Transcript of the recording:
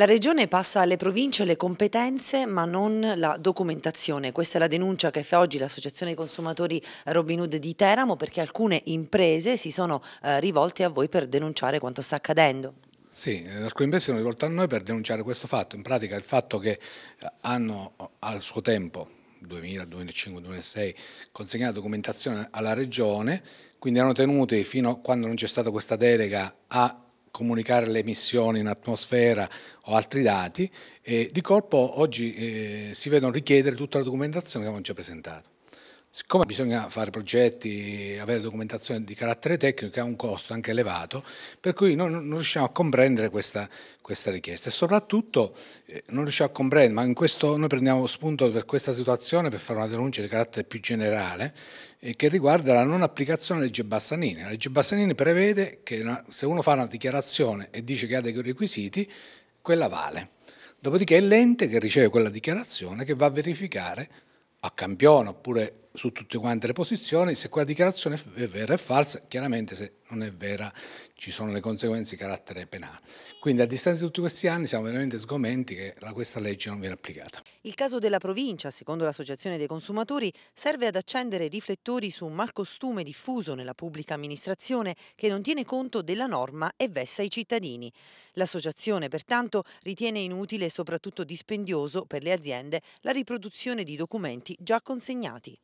La Regione passa alle province le competenze ma non la documentazione. Questa è la denuncia che fa oggi l'Associazione dei Consumatori Robin Hood di Teramo perché alcune imprese si sono eh, rivolte a voi per denunciare quanto sta accadendo. Sì, alcune imprese si sono rivolte a noi per denunciare questo fatto, in pratica il fatto che eh, hanno eh, al suo tempo 2000, 2005, 2006 consegnato documentazione alla Regione, quindi erano tenuti fino a quando non c'è stata questa delega a comunicare le emissioni in atmosfera o altri dati, e di colpo oggi eh, si vedono richiedere tutta la documentazione che avevano già presentato. Siccome bisogna fare progetti, avere documentazione di carattere tecnico che ha un costo anche elevato, per cui noi non riusciamo a comprendere questa, questa richiesta e soprattutto eh, non riusciamo a comprendere, ma in questo noi prendiamo spunto per questa situazione per fare una denuncia di carattere più generale eh, che riguarda la non applicazione della legge Bassanini. La legge Bassanini prevede che una, se uno fa una dichiarazione e dice che ha dei requisiti, quella vale. Dopodiché è l'ente che riceve quella dichiarazione che va a verificare a campione oppure su tutte quante le posizioni, se quella dichiarazione è vera o falsa, chiaramente se non è vera ci sono le conseguenze di carattere penale. Quindi a distanza di tutti questi anni siamo veramente sgomenti che questa legge non viene applicata. Il caso della provincia, secondo l'Associazione dei consumatori, serve ad accendere riflettori su un malcostume diffuso nella pubblica amministrazione che non tiene conto della norma e vessa i cittadini. L'associazione pertanto ritiene inutile e soprattutto dispendioso per le aziende la riproduzione di documenti già consegnati.